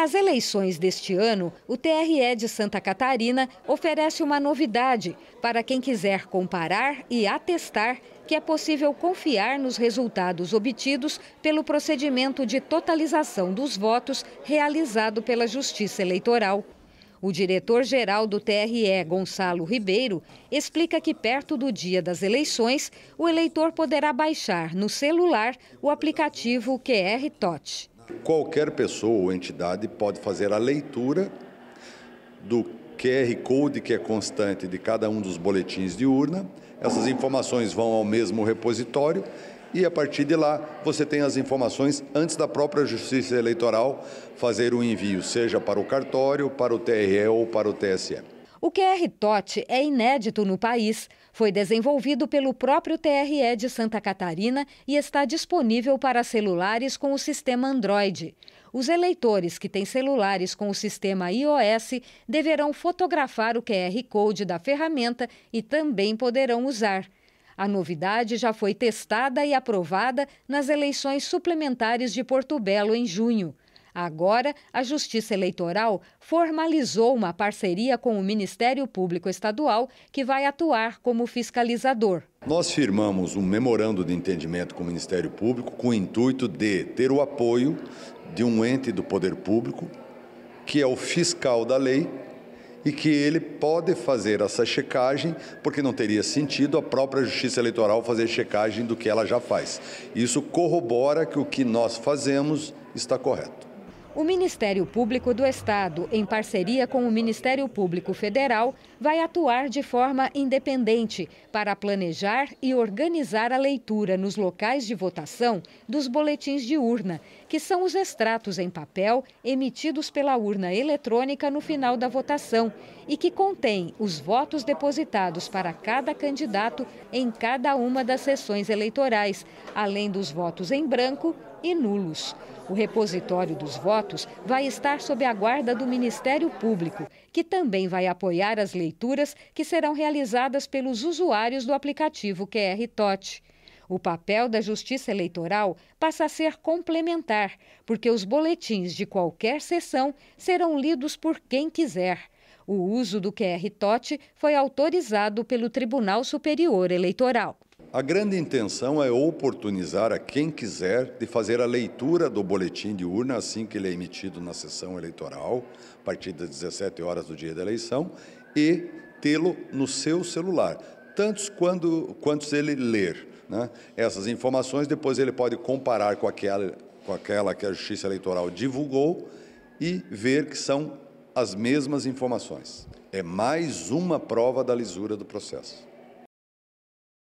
Nas eleições deste ano, o TRE de Santa Catarina oferece uma novidade para quem quiser comparar e atestar que é possível confiar nos resultados obtidos pelo procedimento de totalização dos votos realizado pela Justiça Eleitoral. O diretor-geral do TRE, Gonçalo Ribeiro, explica que perto do dia das eleições, o eleitor poderá baixar no celular o aplicativo QR TOT. Qualquer pessoa ou entidade pode fazer a leitura do QR Code que é constante de cada um dos boletins de urna. Essas informações vão ao mesmo repositório e a partir de lá você tem as informações antes da própria Justiça Eleitoral fazer o envio, seja para o cartório, para o TRE ou para o TSE. O QR TOT é inédito no país. Foi desenvolvido pelo próprio TRE de Santa Catarina e está disponível para celulares com o sistema Android. Os eleitores que têm celulares com o sistema iOS deverão fotografar o QR Code da ferramenta e também poderão usar. A novidade já foi testada e aprovada nas eleições suplementares de Porto Belo em junho. Agora, a Justiça Eleitoral formalizou uma parceria com o Ministério Público Estadual, que vai atuar como fiscalizador. Nós firmamos um memorando de entendimento com o Ministério Público com o intuito de ter o apoio de um ente do poder público, que é o fiscal da lei, e que ele pode fazer essa checagem, porque não teria sentido a própria Justiça Eleitoral fazer checagem do que ela já faz. Isso corrobora que o que nós fazemos está correto. O Ministério Público do Estado, em parceria com o Ministério Público Federal, vai atuar de forma independente para planejar e organizar a leitura nos locais de votação dos boletins de urna, que são os extratos em papel emitidos pela urna eletrônica no final da votação e que contém os votos depositados para cada candidato em cada uma das sessões eleitorais, além dos votos em branco e nulos. O repositório dos votos vai estar sob a guarda do Ministério Público, que também vai apoiar as leituras que serão realizadas pelos usuários do aplicativo QR TOT. O papel da Justiça Eleitoral passa a ser complementar, porque os boletins de qualquer sessão serão lidos por quem quiser. O uso do QR TOT foi autorizado pelo Tribunal Superior Eleitoral. A grande intenção é oportunizar a quem quiser de fazer a leitura do boletim de urna assim que ele é emitido na sessão eleitoral, a partir das 17 horas do dia da eleição, e tê-lo no seu celular, tantos quando, quantos ele ler. Né? Essas informações depois ele pode comparar com aquela, com aquela que a Justiça Eleitoral divulgou e ver que são as mesmas informações. É mais uma prova da lisura do processo.